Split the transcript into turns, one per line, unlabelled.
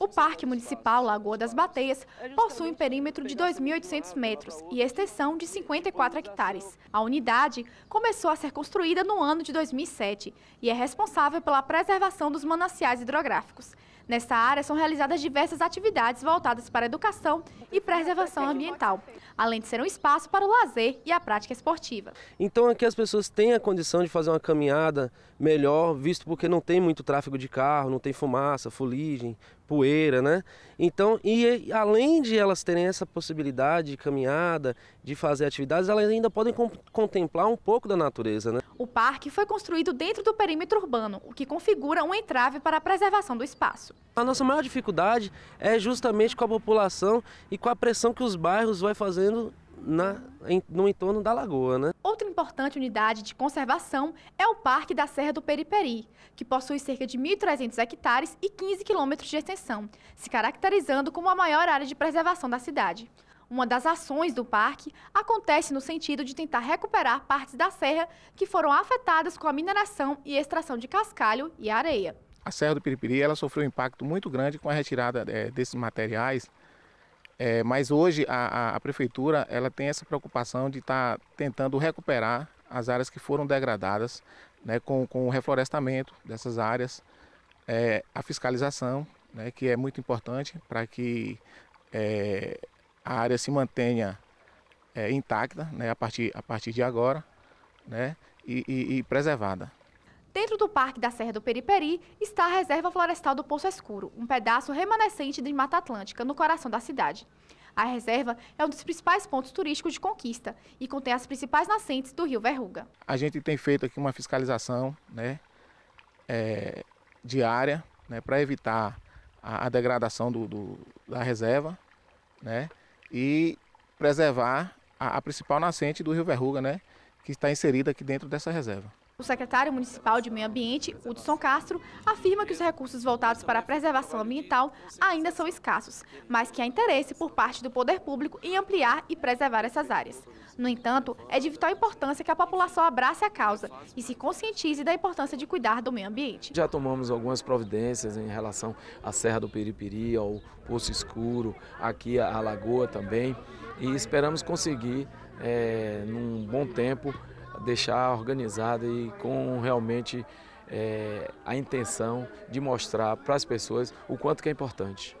O Parque Municipal Lagoa das Bateias é possui um perímetro de 2.800 metros e extensão de 54 hectares. A unidade começou a ser construída no ano de 2007 e é responsável pela preservação dos mananciais hidrográficos. Nesta área são realizadas diversas atividades voltadas para a educação e preservação ambiental, além de ser um espaço para o lazer e a prática esportiva.
Então aqui as pessoas têm a condição de fazer uma caminhada melhor, visto porque não tem muito tráfego de carro, não tem fumaça, fuligem, poeira, né? Então, e além de elas terem essa possibilidade de caminhada, de fazer atividades, elas ainda podem contemplar um pouco da natureza, né?
O parque foi construído dentro do perímetro urbano, o que configura um entrave para a preservação do espaço. A nossa maior
dificuldade é justamente com a população e com a pressão que os bairros vai fazendo na, no entorno da lagoa. Né? Outra
importante unidade de conservação é o Parque da Serra do Periperi, que possui cerca de 1.300 hectares e 15 quilômetros de extensão, se caracterizando como a maior área de preservação da cidade. Uma das ações do parque acontece no sentido de tentar recuperar partes da serra que foram afetadas com a mineração e extração de cascalho e areia
a Serra do Piripiri ela sofreu um impacto muito grande com a retirada é, desses materiais, é, mas hoje a, a, a, prefeitura ela tem essa preocupação de estar tá tentando recuperar as áreas que foram degradadas, né, com, com o reflorestamento dessas áreas, é, a fiscalização, né, que é muito importante para que a área se mantenha intacta, né, a partir a partir de agora, né, e, e, e preservada.
Dentro do Parque da Serra do Periperi está a Reserva Florestal do Poço Escuro, um pedaço remanescente de Mata Atlântica, no coração da cidade. A reserva é um dos principais pontos turísticos de conquista e contém as principais nascentes do rio Verruga.
A gente tem feito aqui uma fiscalização né, é, diária né, para evitar a, a degradação do, do, da reserva né, e preservar a, a principal nascente do rio Verruga, né, que está inserida aqui dentro dessa reserva.
O secretário municipal de Meio Ambiente, Hudson Castro, afirma que os recursos voltados para a preservação ambiental ainda são escassos, mas que há interesse por parte do poder público em ampliar e preservar essas áreas. No entanto, é de vital importância que a população abrace a causa e se conscientize da importância de cuidar do meio ambiente.
Já tomamos algumas providências em relação à Serra do Piripiri, ao Poço Escuro, aqui a Lagoa também, e esperamos conseguir, é, num bom tempo, deixar organizada e com realmente é, a intenção de mostrar para as pessoas o quanto que é importante.